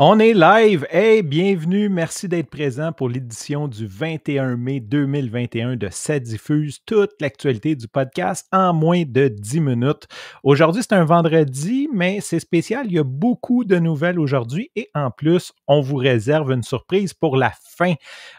On est live. et bienvenue. Merci d'être présent pour l'édition du 21 mai 2021 de Ça diffuse toute l'actualité du podcast en moins de 10 minutes. Aujourd'hui, c'est un vendredi, mais c'est spécial. Il y a beaucoup de nouvelles aujourd'hui et en plus, on vous réserve une surprise pour la fin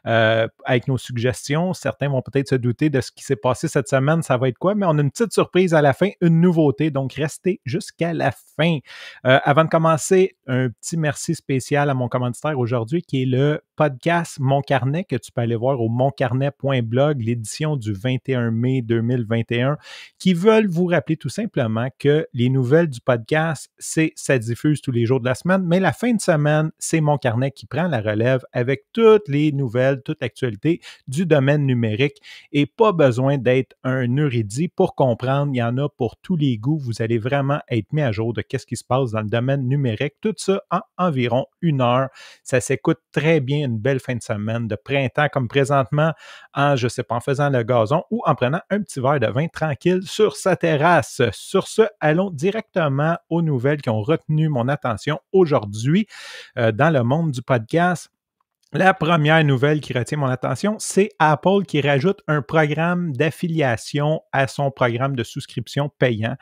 euh, avec nos suggestions. Certains vont peut-être se douter de ce qui s'est passé cette semaine. Ça va être quoi? Mais on a une petite surprise à la fin, une nouveauté. Donc, restez jusqu'à la fin. Euh, avant de commencer, un petit merci spécial à mon commanditaire aujourd'hui, qui est le podcast Mon Carnet, que tu peux aller voir au moncarnet.blog, l'édition du 21 mai 2021, qui veulent vous rappeler tout simplement que les nouvelles du podcast, c'est ça diffuse tous les jours de la semaine, mais la fin de semaine, c'est Mon Carnet qui prend la relève avec toutes les nouvelles, toute l'actualité du domaine numérique et pas besoin d'être un érudit pour comprendre. Il y en a pour tous les goûts. Vous allez vraiment être mis à jour de qu'est-ce qui se passe dans le domaine numérique. Tout ça en environ une heure. Ça s'écoute très bien une belle fin de semaine de printemps, comme présentement, en, je sais pas, en faisant le gazon ou en prenant un petit verre de vin tranquille sur sa terrasse. Sur ce, allons directement aux nouvelles qui ont retenu mon attention aujourd'hui euh, dans le monde du podcast. La première nouvelle qui retient mon attention, c'est Apple qui rajoute un programme d'affiliation à son programme de souscription payant.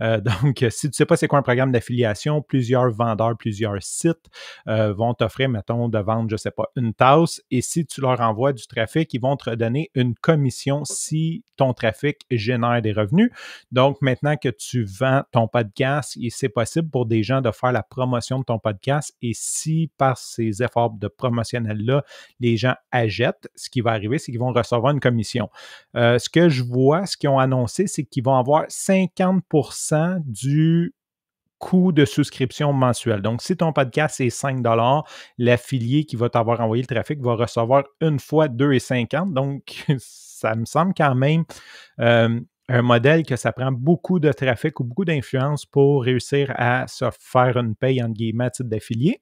Euh, donc, euh, si tu ne sais pas c'est quoi un programme d'affiliation, plusieurs vendeurs, plusieurs sites euh, vont t'offrir, mettons, de vendre, je ne sais pas, une tasse. Et si tu leur envoies du trafic, ils vont te redonner une commission si ton trafic génère des revenus. Donc, maintenant que tu vends ton podcast, c'est possible pour des gens de faire la promotion de ton podcast. Et si par ces efforts de promotionnalisation, là les gens achètent, ce qui va arriver, c'est qu'ils vont recevoir une commission. Euh, ce que je vois, ce qu'ils ont annoncé, c'est qu'ils vont avoir 50 du coût de souscription mensuel. Donc, si ton podcast est 5 l'affilié qui va t'avoir envoyé le trafic va recevoir une fois 2,50. Donc, ça me semble quand même euh, un modèle que ça prend beaucoup de trafic ou beaucoup d'influence pour réussir à se faire une paye, entre guillemets, à titre d'affilié.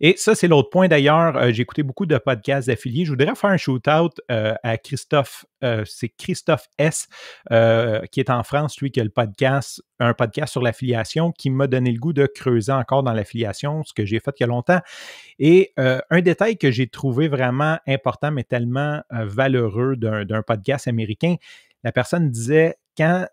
Et ça, c'est l'autre point d'ailleurs. Euh, j'ai écouté beaucoup de podcasts affiliés. Je voudrais faire un shout out euh, à Christophe. Euh, c'est Christophe S. qui est en France, lui, qui a le podcast, un podcast sur l'affiliation qui m'a donné le goût de creuser encore dans l'affiliation, ce que j'ai fait il y a longtemps. Et un détail que j'ai trouvé vraiment important, mais tellement valeureux d'un podcast américain, la personne disait quand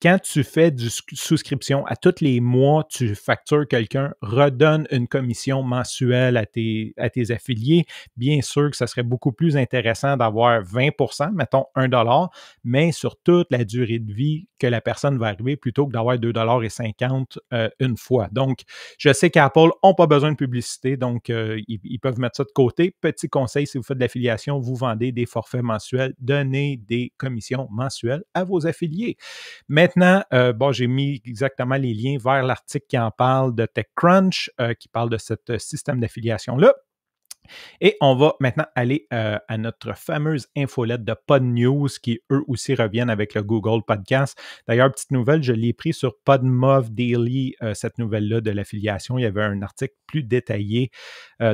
quand tu fais du souscription à tous les mois, tu factures quelqu'un, redonne une commission mensuelle à tes, à tes affiliés. Bien sûr que ça serait beaucoup plus intéressant d'avoir 20 mettons 1 mais sur toute la durée de vie que la personne va arriver plutôt que d'avoir 2 2,50 50 une fois. Donc, je sais qu'Apple n'ont pas besoin de publicité, donc euh, ils, ils peuvent mettre ça de côté. Petit conseil, si vous faites de l'affiliation, vous vendez des forfaits mensuels, donnez des commissions mensuelles à vos affiliés. Mais maintenant, euh, bon, j'ai mis exactement les liens vers l'article qui en parle de TechCrunch, euh, qui parle de ce euh, système d'affiliation-là. Et on va maintenant aller à notre fameuse infolette de Pod News qui, eux aussi, reviennent avec le Google Podcast. D'ailleurs, petite nouvelle, je l'ai pris sur PodMove Daily, cette nouvelle-là de l'affiliation. Il y avait un article plus détaillé,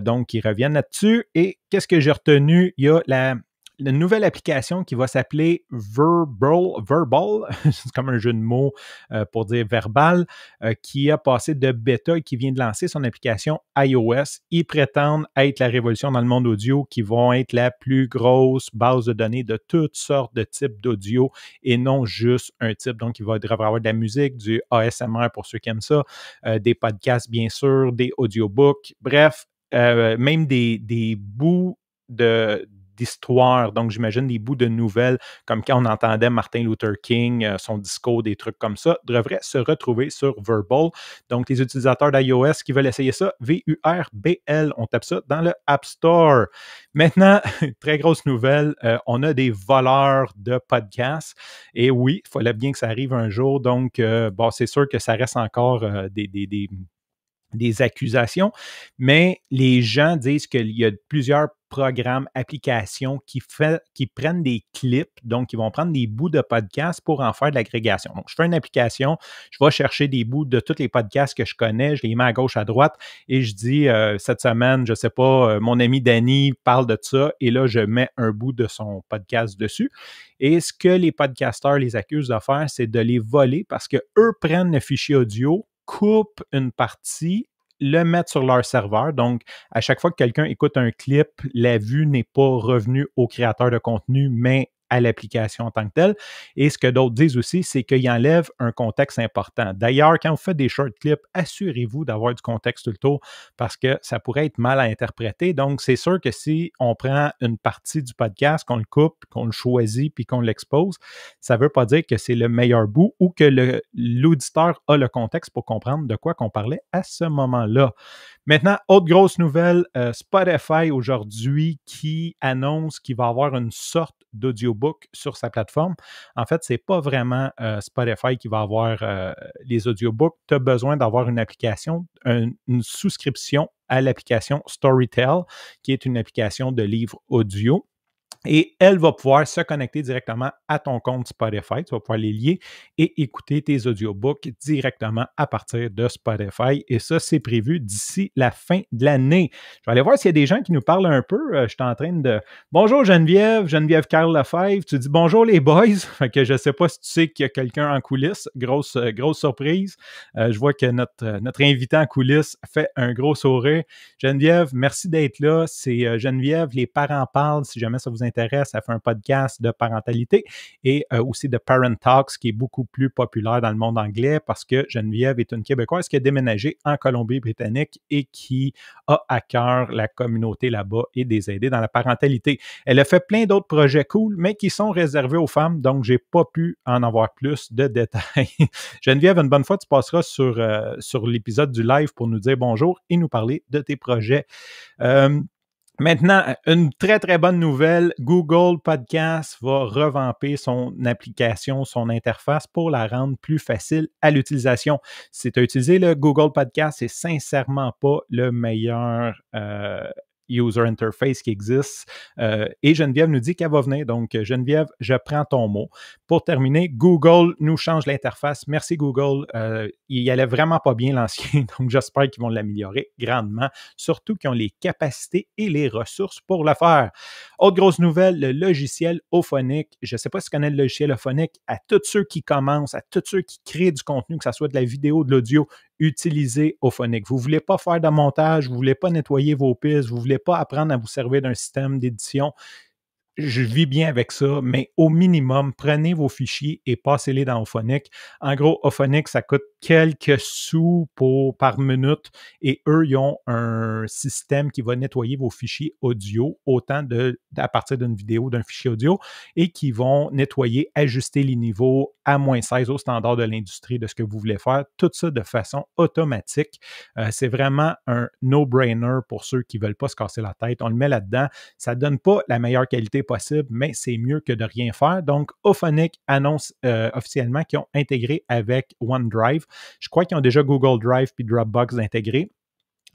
donc, qui reviennent là-dessus. Et qu'est-ce que j'ai retenu? Il y a la, une nouvelle application qui va s'appeler Verbal, Verbal c'est comme un jeu de mots euh, pour dire verbal, euh, qui a passé de bêta et qui vient de lancer son application iOS. Ils prétendent être la révolution dans le monde audio, qui vont être la plus grosse base de données de toutes sortes de types d'audio et non juste un type. Donc, il va avoir de la musique, du ASMR pour ceux qui aiment ça, euh, des podcasts, bien sûr, des audiobooks, bref. même des bouts de, d'histoire. Donc, j'imagine des bouts de nouvelles, comme quand on entendait Martin Luther King, euh, son disco, des trucs comme ça, devraient se retrouver sur Verbal. Donc, les utilisateurs d'iOS qui veulent essayer ça, V-U-R-B-L, on tape ça dans le App Store. Maintenant, très grosse nouvelle, euh, on a des voleurs de podcasts. Et oui, il fallait bien que ça arrive un jour. Donc, euh, bon, c'est sûr que ça reste encore des, des, des accusations, mais les gens disent qu'il y a plusieurs programmes, applications qui, prennent des clips, donc ils vont prendre des bouts de podcasts pour en faire de l'agrégation. Donc, je fais une application, je vais chercher des bouts de tous les podcasts que je connais, je les mets à gauche, à droite, et je dis, euh, cette semaine, je ne sais pas, euh, mon ami Danny parle de ça, et là, je mets un bout de son podcast dessus. Et ce que les podcasteurs les accusent de faire, c'est de les voler parce que eux prennent le fichier audio, coupent une partie le mettre sur leur serveur. Donc, à chaque fois que quelqu'un écoute un clip, la vue n'est pas revenue au créateur de contenu, mais à l'application en tant que telle. Et ce que d'autres disent aussi, c'est qu'il enlève un contexte important. D'ailleurs, quand vous faites des short clips, assurez-vous d'avoir du contexte tout le tour parce que ça pourrait être mal à interpréter. Donc, c'est sûr que si on prend une partie du podcast, qu'on le coupe, qu'on le choisit, puis qu'on l'expose, ça ne veut pas dire que c'est le meilleur bout ou que l'auditeur a le contexte pour comprendre de quoi qu'on parlait à ce moment-là. Maintenant, autre grosse nouvelle, euh, Spotify aujourd'hui qui annonce qu'il va avoir une sorte d'audiobook sur sa plateforme. En fait, c'est pas vraiment euh, Spotify qui va avoir euh, les audiobooks. Tu as besoin d'avoir une application, une souscription à l'application Storytel, qui est une application de livres audio. Et elle va pouvoir se connecter directement à ton compte Spotify. Tu vas pouvoir les lier et écouter tes audiobooks directement à partir de Spotify. Et ça, c'est prévu d'ici la fin de l'année. Je vais aller voir s'il y a des gens qui nous parlent un peu. Euh, je suis en train de. Bonjour Geneviève, Geneviève Carl Lefebvre. Tu dis bonjour les boys. Fait que je ne sais pas si tu sais qu'il y a quelqu'un en coulisses. Grosse, euh, grosse surprise. Euh, je vois que notre, notre invité en coulisses fait un gros sourire. Geneviève, merci d'être là. C'est Geneviève, les parents parlent. Si jamais ça vous intéresse, elle fait un podcast de parentalité et euh, aussi de Parent Talks qui est beaucoup plus populaire dans le monde anglais parce que Geneviève est une Québécoise qui a déménagé en Colombie-Britannique et qui a à cœur la communauté là-bas et des aider dans la parentalité. Elle a fait plein d'autres projets cool, mais qui sont réservés aux femmes, donc j'ai pas pu en avoir plus de détails. Geneviève, une bonne fois, tu passeras sur, euh, sur l'épisode du live pour nous dire bonjour et nous parler de tes projets. Euh, Maintenant, une très très bonne nouvelle, Google Podcast va revamper son application, son interface pour la rendre plus facile à l'utilisation. Si tu as utilisé le Google Podcast, c'est sincèrement pas le meilleur, euh, User Interface qui existe. Euh, et Geneviève nous dit qu'elle va venir. Donc, euh, Geneviève, je prends ton mot. Pour terminer, Google nous change l'interface. Merci Google. Euh, il il allait vraiment pas bien l'ancien, donc j'espère qu'ils vont l'améliorer grandement, surtout qu'ils ont les capacités et les ressources pour le faire. Autre grosse nouvelle, le logiciel Ophonic. Je ne sais pas si tu connais le logiciel ophonique À tous ceux qui commencent, à tous ceux qui créent du contenu, que ce soit de la vidéo, de l'audio, au phonique. Vous ne voulez pas faire de montage, vous ne voulez pas nettoyer vos pistes, vous ne voulez pas apprendre à vous servir d'un système d'édition je vis bien avec ça, mais au minimum, prenez vos fichiers et passez-les dans Ophonic. En gros, Ophonic, ça coûte quelques sous par minute et eux, ils ont un système qui va nettoyer vos fichiers audio, autant de, à partir d'une vidéo, d'un fichier audio, et qui vont nettoyer, ajuster les niveaux à moins 16 au standard de l'industrie de ce que vous voulez faire. Tout ça de façon automatique. Euh, c'est vraiment un no-brainer pour ceux qui ne veulent pas se casser la tête. On le met là-dedans. Ça ne donne pas la meilleure qualité possible, mais c'est mieux que de rien faire. Donc, Ophonic annonce euh, officiellement qu'ils ont intégré avec OneDrive. Je crois qu'ils ont déjà Google Drive puis Dropbox intégrés.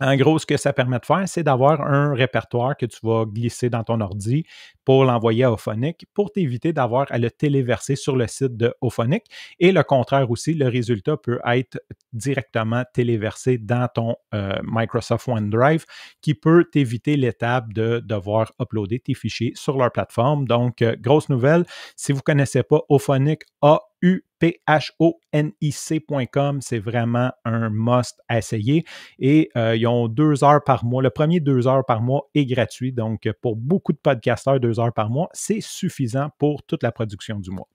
En gros, ce que ça permet de faire, c'est d'avoir un répertoire que tu vas glisser dans ton ordi pour l'envoyer à Ophonic pour t'éviter d'avoir à le téléverser sur le site de Ophonic. Et le contraire aussi, le résultat peut être directement téléversé dans ton euh, Microsoft OneDrive qui peut t'éviter l'étape de devoir uploader tes fichiers sur leur plateforme. Donc, euh, grosse nouvelle, si vous ne connaissez pas Ophonic a eu phonic.com. C'est vraiment un must à essayer. Et euh, ils ont deux heures par mois. Le premier deux heures par mois est gratuit. Donc, pour beaucoup de podcasteurs, deux heures par mois, c'est suffisant pour toute la production du mois.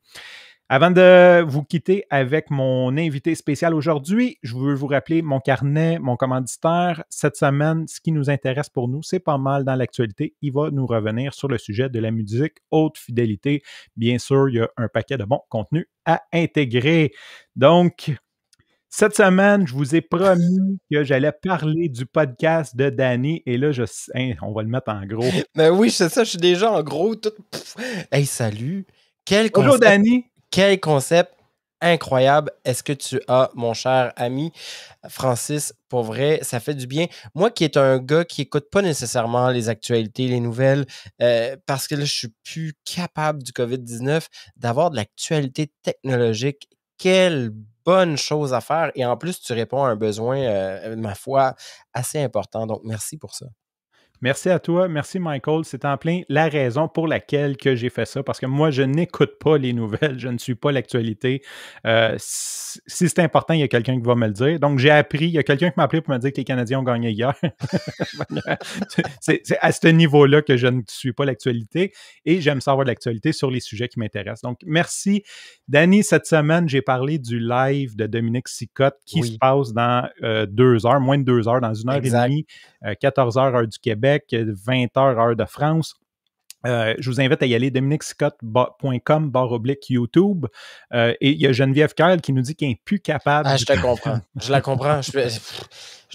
Avant de vous quitter avec mon invité spécial aujourd'hui, je veux vous rappeler mon carnet, mon commanditaire. Cette semaine, ce qui nous intéresse pour nous, c'est pas mal dans l'actualité. Il va nous revenir sur le sujet de la musique haute fidélité. Bien sûr, il y a un paquet de bons contenus à intégrer. Donc, cette semaine, je vous ai promis que j'allais parler du podcast de Danny. Et là, je, hein, on va le mettre en gros. Mais ben oui, c'est ça. Je suis déjà en gros. Tout... Hey, salut. Quel Bonjour, Danny. Quel concept incroyable est-ce que tu as, mon cher ami Francis, pour vrai, ça fait du bien. Moi qui est un gars qui écoute pas nécessairement les actualités, les nouvelles, euh, parce que là, je suis plus capable du COVID-19 d'avoir de l'actualité technologique. Quelle bonne chose à faire. Et en plus, tu réponds à un besoin, euh, ma foi, assez important. Donc, merci pour ça. Merci à toi. Merci, Michael. C'est en plein la raison pour laquelle que j'ai fait ça, parce que moi, je n'écoute pas les nouvelles. Je ne suis pas l'actualité. Euh, si c'est important, il y a quelqu'un qui va me le dire. Donc, j'ai appris. Il y a quelqu'un qui m'a appelé pour me dire que les Canadiens ont gagné hier. c'est à ce niveau-là que je ne suis pas l'actualité et j'aime savoir l'actualité sur les sujets qui m'intéressent. Donc, merci. Danny, cette semaine, j'ai parlé du live de Dominique Sicotte qui se passe dans euh, deux heures, moins de deux heures, dans une heure et demie, 14 euh, h heure du Québec. 20h heure de France. Euh, je vous invite à y aller, dominicscott.com, barre oblique YouTube. Euh, et il y a Geneviève Kyle qui nous dit qu'elle n'est plus capable. Ah, je te comprends. je la comprends. Je,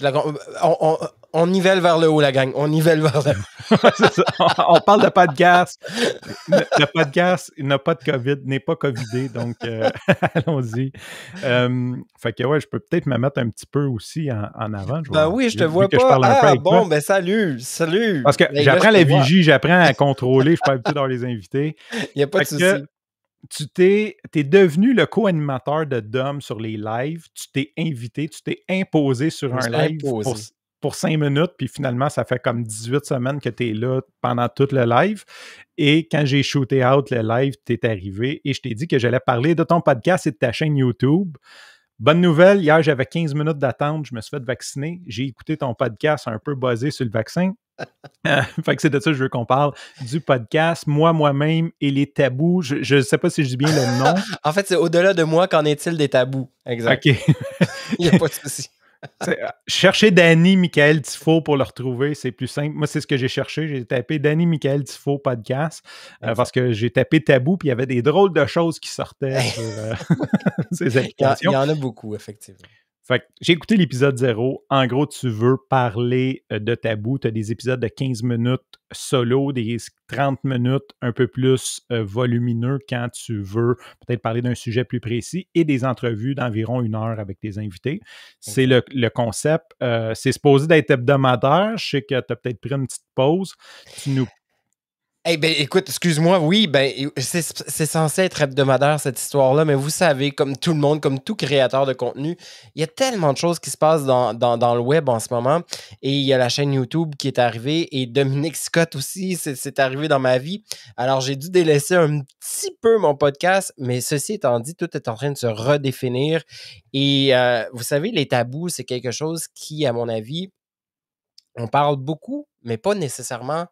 la, comprends. on, on nivelle vers le haut, la gang. On nivelle vers le haut. on parle de pas de gaz, Le podcast n'a pas de COVID, n'est pas COVIDé, donc euh, allons-y. Euh, fait que ouais, je peux peut-être me mettre un petit peu aussi en, avant. ben oui, je te vois pas. ah, bon, ben salut, salut. Parce que ben, j'apprends la vigie, j'apprends à contrôler, je suis pas habitué dans les invités. Il n'y a pas de souci tu t'es, es devenu le co-animateur de Dom sur les lives, tu t'es invité, tu t'es imposé sur un live. Pour, pour cinq minutes, puis finalement, ça fait comme 18 semaines que tu es là pendant tout le live. Et quand j'ai shooté out le live, tu es arrivé et je t'ai dit que j'allais parler de ton podcast et de ta chaîne YouTube. Bonne nouvelle, hier j'avais 15 minutes d'attente, je me suis fait vacciner, j'ai écouté ton podcast un peu basé sur le vaccin. Euh, fait que c'est de ça que je veux qu'on parle, du podcast, moi, moi-même et les tabous. Je ne sais pas si je dis bien le nom. en fait, c'est au-delà de moi, qu'en est-il des tabous? Exact. OK. Il n'y a pas de souci. Euh, chercher Danny Michael Tifo pour le retrouver, c'est plus simple. Moi, c'est ce que j'ai cherché. J'ai tapé Danny Michael Tifo podcast euh, parce que j'ai tapé tabou puis il y avait des drôles de choses qui sortaient sur euh, ces Il y en a beaucoup, effectivement. Fait j'ai écouté l'épisode 0. En gros, tu veux parler euh, de tabou. Tu as des épisodes de 15 minutes solo, des 30 minutes un peu plus euh, volumineux quand tu veux peut-être parler d'un sujet plus précis et des entrevues d'environ une heure avec tes invités. C'est le, concept. Euh, c'est supposé d'être hebdomadaire. Je sais que tu as peut-être pris une petite pause. Tu nous eh bien, écoute, excuse-moi, oui, ben, c'est censé être hebdomadaire cette histoire-là, mais vous savez, comme tout le monde, comme tout créateur de contenu, il y a tellement de choses qui se passent dans, le web en ce moment. Et il y a la chaîne YouTube qui est arrivée et Dominique Scott aussi, c'est arrivé dans ma vie. Alors, j'ai dû délaisser un petit peu mon podcast, mais ceci étant dit, tout est en train de se redéfinir. Et euh, vous savez, les tabous, c'est quelque chose qui, à mon avis, on parle beaucoup, mais pas nécessairement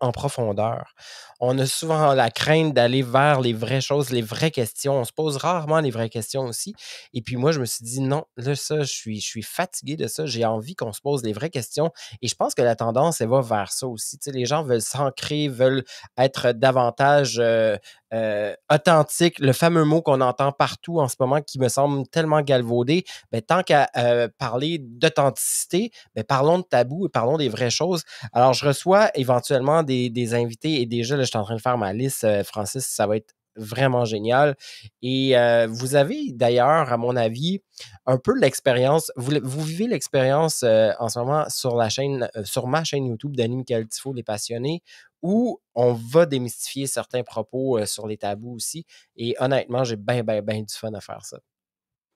en profondeur. On a souvent la crainte d'aller vers les vraies choses, les vraies questions. On se pose rarement les vraies questions aussi. Et puis moi, je me suis dit, non, là, ça, je suis, je suis fatigué de ça. J'ai envie qu'on se pose les vraies questions. Et je pense que la tendance, elle va vers ça aussi. les gens veulent s'ancrer, veulent être davantage euh, euh, authentiques. Le fameux mot qu'on entend partout en ce moment qui me semble tellement galvaudé. Mais ben, tant qu'à euh, parler d'authenticité, ben, parlons de tabou et parlons des vraies choses. Alors, je reçois éventuellement des, invités. Et déjà, là, je suis en train de faire ma liste, euh, Francis, ça va être vraiment génial. Et euh, vous avez d'ailleurs, à mon avis, un peu l'expérience, vous, vivez l'expérience euh, en ce moment sur la chaîne, sur ma chaîne YouTube d'Anime Caltifo, les passionnés, où on va démystifier certains propos sur les tabous aussi. Et honnêtement, j'ai bien, bien, bien du fun à faire ça.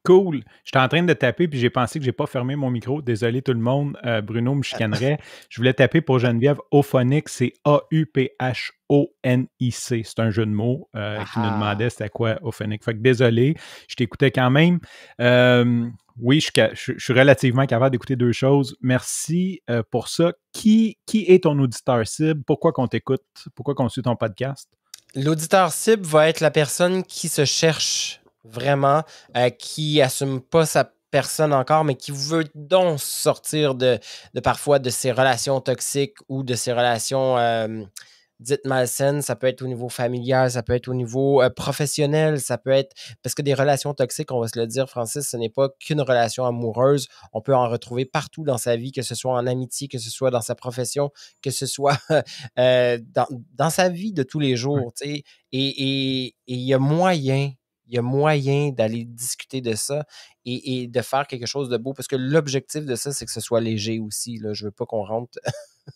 Cool. J'étais en train de taper, puis j'ai pensé que j'ai pas fermé mon micro. Désolé tout le monde, euh, Bruno me chicanerait. je voulais taper pour Geneviève Ophonic, c'est A-U-P-H-O-N-I-C. C'est un jeu de mots euh, ah qui nous ah. demandait c'était quoi Ophonic. Fait que désolé, je t'écoutais quand même. Euh, oui, je, suis relativement capable d'écouter deux choses. Merci euh, pour ça. Qui, qui est ton auditeur cible? Pourquoi qu'on t'écoute? Pourquoi qu'on suit ton podcast? L'auditeur cible va être la personne qui se cherche vraiment, euh, qui assume pas sa personne encore, mais qui veut donc sortir de, parfois de ses relations toxiques ou de ses relations euh, dites malsaines. Ça peut être au niveau familial, ça peut être au niveau euh, professionnel, ça peut être parce que des relations toxiques, on va se le dire, Francis, ce n'est pas qu'une relation amoureuse. On peut en retrouver partout dans sa vie, que ce soit en amitié, que ce soit dans sa profession, que ce soit dans, sa vie de tous les jours. Et il et, y a moyen il y a moyen d'aller discuter de ça et, de faire quelque chose de beau. Parce que l'objectif de ça, c'est que ce soit léger aussi. Là. Je veux pas qu'on rentre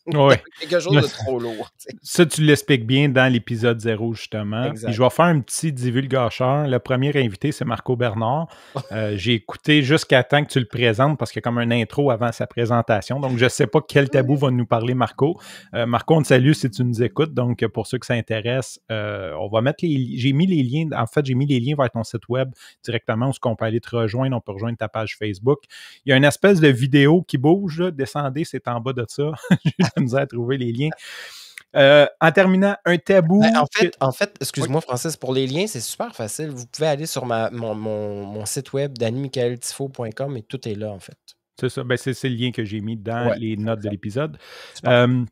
ouais. quelque chose de trop lourd. Ça, tu l'expliques bien dans l'épisode zéro, justement. je vais faire un petit divulgacheur. Le premier invité, c'est Marco Bernard. Euh, j'ai écouté jusqu'à temps que tu le présentes parce qu'il y a comme un intro avant sa présentation. Donc, je ne sais pas quel tabou va nous parler Marco. Euh, Marco, on te salue si tu nous écoutes. Donc, pour ceux que ça intéresse, euh, on va mettre les. J'ai mis les liens. En fait, j'ai mis les liens vers ton site web directement où on peut aller te rejoindre on peut rejoindre ta page Facebook. Il y a une espèce de vidéo qui bouge, descendez, c'est en bas de ça. J'ai vais à trouver les liens. Euh, en terminant, un tabou. Ben, en fait, excuse-moi, Francis, pour les liens, c'est super facile. Vous pouvez aller sur mon, site web danimichaeltifo.com et tout est là, en fait. C'est ça. Ben, c'est le lien que j'ai mis dans les notes de l'épisode. Euh,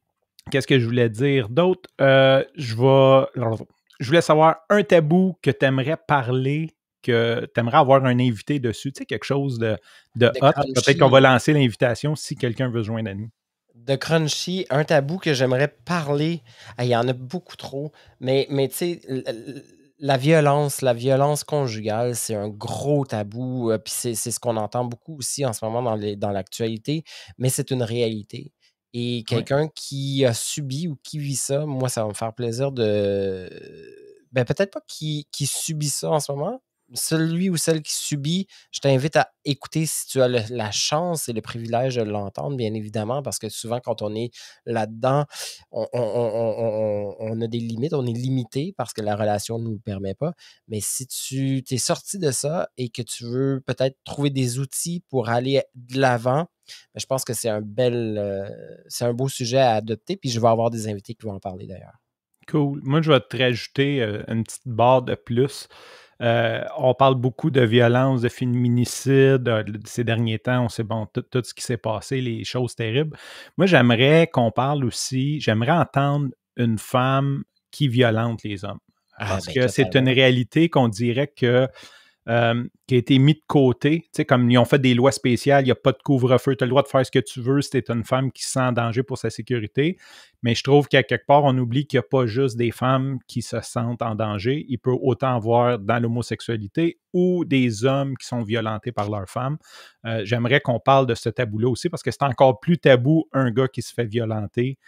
qu'est-ce que je voulais dire d'autre? Euh, je vais. Je voulais savoir un tabou que tu aimerais parler que tu aimerais avoir un invité dessus, tu sais, quelque chose de, de, hot. Peut-être qu'on va lancer l'invitation si quelqu'un veut se joindre à nous. De Crunchy, un tabou que j'aimerais parler, il y en a beaucoup trop, mais, mais tu sais, la violence, la violence conjugale, c'est un gros tabou, euh, puis c'est ce qu'on entend beaucoup aussi en ce moment dans l'actualité, dans mais c'est une réalité. Et quelqu'un qui a subi ou qui vit ça, moi, ça va me faire plaisir de. Ben, peut-être pas qui, qui subit ça en ce moment, celui ou celle qui subit, je t'invite à écouter si tu as la chance et le privilège de l'entendre, bien évidemment, parce que souvent, quand on est là-dedans, on, a des limites, on est limité parce que la relation ne nous permet pas. Mais si tu t'es sorti de ça et que tu veux peut-être trouver des outils pour aller de l'avant, ben, je pense que c'est un bel, euh, c'est un beau sujet à adopter. Puis je vais avoir des invités qui vont en parler d'ailleurs. Cool. Moi, je vais te rajouter euh, une petite barre de plus. Euh, on parle beaucoup de violence, de féminicide. Euh, ces derniers temps, on sait bon, tout, ce qui s'est passé, les choses terribles. Moi, j'aimerais qu'on parle aussi, j'aimerais entendre une femme qui violente les hommes. Ah, Parce ben, que c'est une réalité qu'on dirait que euh, qui a été mis de côté. Tu sais, comme ils ont fait des lois spéciales, il n'y a pas de couvre-feu, tu as le droit de faire ce que tu veux si tu es une femme qui se sent en danger pour sa sécurité. Mais je trouve qu'à quelque part, on oublie qu'il n'y a pas juste des femmes qui se sentent en danger. Il peut autant voir dans l'homosexualité ou des hommes qui sont violentés par leurs femmes. Euh, j'aimerais qu'on parle de ce tabou-là aussi parce que c'est encore plus tabou un gars qui se fait violenter.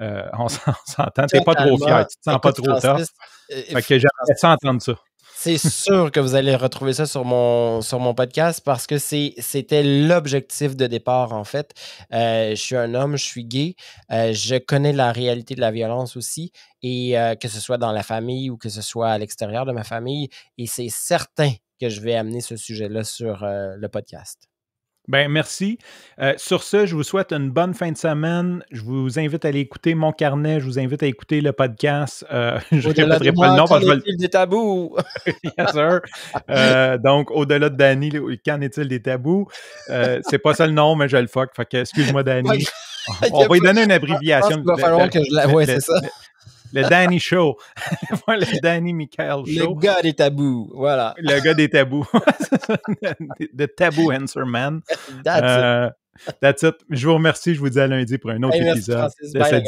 Euh, on s'entend, n'es pas trop fier, tu te sens pas trop tard. Fait que j'aimerais ça c'est sûr que vous allez retrouver ça sur mon, sur mon podcast parce que c'était l'objectif de départ, en fait. Euh, je suis un homme, je suis gay, euh, je connais la réalité de la violence aussi, et euh, que ce soit dans la famille ou que ce soit à l'extérieur de ma famille, et c'est certain que je vais amener ce sujet-là sur le podcast. Ben, merci. Euh, sur ce, je vous souhaite une bonne fin de semaine. Je vous invite à aller écouter mon carnet. Je vous invite à écouter le podcast. Euh, je ne répéterai pas le nom. Qu'en est-il des tabous? yes, sir. Euh, donc, au-delà de Danny, qu'en est-il des tabous? c'est pas ça le nom, mais je le fuck. Fait que, excuse-moi, Danny. On va lui donner une abréviation. Il va ben, falloir ben, que je la. Ben, c'est ça le Danny Show. le Danny Michael Show. Le gars des tabous, voilà. Le gars des tabous. The Taboo Answer Man. That's, it. Euh, that's it. Je vous remercie. Je vous dis à lundi pour un autre épisode